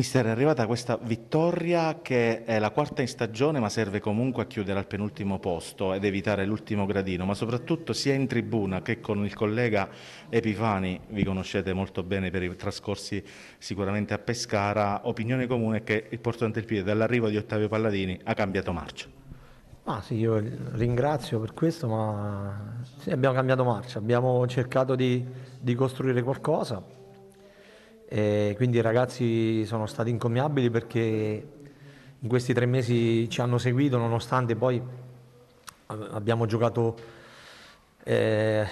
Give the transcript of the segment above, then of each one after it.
Mister, è arrivata questa vittoria che è la quarta in stagione ma serve comunque a chiudere al penultimo posto ed evitare l'ultimo gradino, ma soprattutto sia in tribuna che con il collega Epifani, vi conoscete molto bene per i trascorsi sicuramente a Pescara, opinione comune è che il Porto Antelpide dall'arrivo di Ottavio Palladini ha cambiato marcia. Ah, sì, io ringrazio per questo, ma sì, abbiamo cambiato marcia, abbiamo cercato di, di costruire qualcosa e quindi i ragazzi sono stati incommiabili perché in questi tre mesi ci hanno seguito nonostante poi abbiamo giocato eh,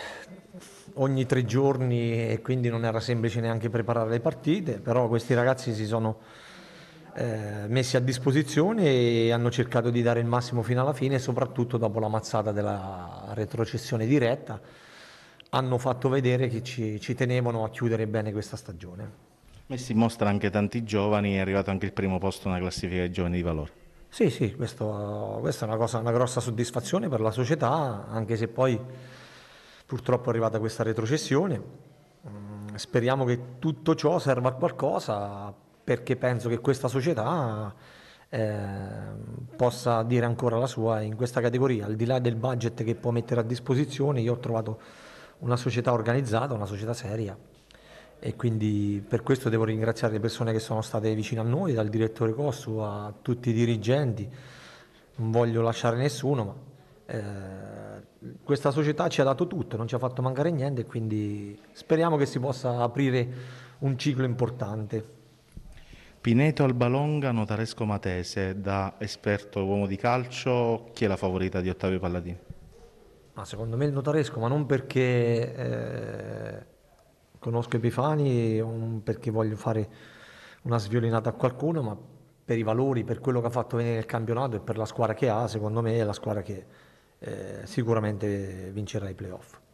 ogni tre giorni e quindi non era semplice neanche preparare le partite, però questi ragazzi si sono eh, messi a disposizione e hanno cercato di dare il massimo fino alla fine, soprattutto dopo la mazzata della retrocessione diretta hanno fatto vedere che ci, ci tenevano a chiudere bene questa stagione. Messi in mostra anche tanti giovani, è arrivato anche il primo posto nella classifica dei giovani di valore. Sì, sì, questo, questa è una, cosa, una grossa soddisfazione per la società, anche se poi purtroppo è arrivata questa retrocessione. Mm, speriamo che tutto ciò serva a qualcosa perché penso che questa società eh, possa dire ancora la sua in questa categoria. Al di là del budget che può mettere a disposizione, io ho trovato una società organizzata, una società seria e quindi per questo devo ringraziare le persone che sono state vicine a noi, dal direttore Cossu a tutti i dirigenti, non voglio lasciare nessuno, ma eh, questa società ci ha dato tutto, non ci ha fatto mancare niente e quindi speriamo che si possa aprire un ciclo importante. Pineto Albalonga, notaresco matese, da esperto uomo di calcio, chi è la favorita di Ottavio Palladini? Ma secondo me il notaresco, ma non perché eh, conosco Epifani, non perché voglio fare una sviolinata a qualcuno, ma per i valori, per quello che ha fatto venire il campionato e per la squadra che ha, secondo me è la squadra che eh, sicuramente vincerà i playoff.